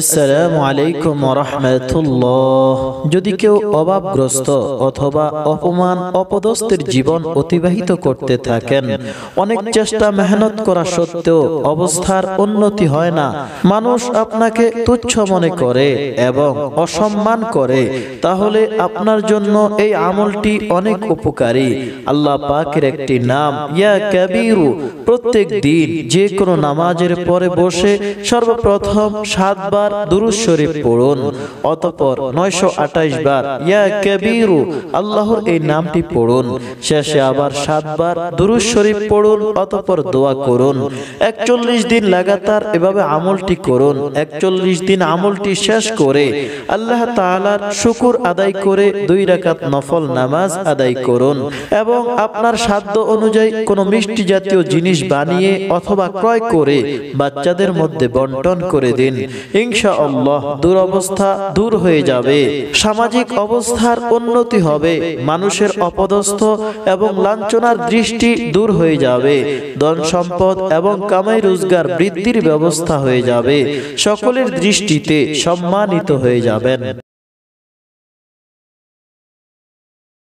আসসালামু আলাইকুম রহমতুল্লাহ যদি কেউ অভাবগ্রস্ত অথবা অপমান অপদস্থের জীবন অতিবাহিত করতে থাকেন অনেক চেষ্টা মেহনত করা সত্ত্বেও অবস্থার উন্নতি হয় না মানুষ আপনাকে তুচ্ছ মনে করে এবং অসম্মান করে তাহলে আপনার জন্য এই আমলটি অনেক উপকারী আল্লাহ পাকের একটি নাম ইয়া ক্যাবিরু প্রত্যেক দিন যে কোনো নামাজের পরে বসে সর্বপ্রথম সাতবার বার দুরুদ শরীফ পড়ুন অতঃপর নয়শো আঠাশ বার ইয়া কাবিরু আল্লাহর এই নামটি পড়ুন শেষে আবার সাতবার দুরুদ শরীফ পড়ুন অতঃপর দোয়া করুন একচল্লিশ দিন লাগাতার এভাবে আমলটি করুন একচল্লিশ দিন আমলটি শেষ করে আল্লাহ তালার শুকুর আদায় করে দুই রাকাত নফল নামাজ আদায় করুন এবং আপনার সাধ্য অনুযায়ী কোনো মিষ্টি জাতীয় জিনিস বানিয়ে অথবা ক্রয় করে বাচ্চাদের মধ্যে বন্টন করে দিন ইনশাআল্লাহ দুরবস্থা দূর হয়ে যাবে সামাজিক অবস্থার উন্নতি হবে মানুষের অপদস্থ এবং লাঞ্ছনার দৃষ্টি দূর হয়ে যাবে ধন সম্পদ এবং কামাই রোজগার বৃদ্ধির ব্যবস্থা হয়ে যাবে সকলের দৃষ্টিতে সম্মানিত হয়ে যাবেন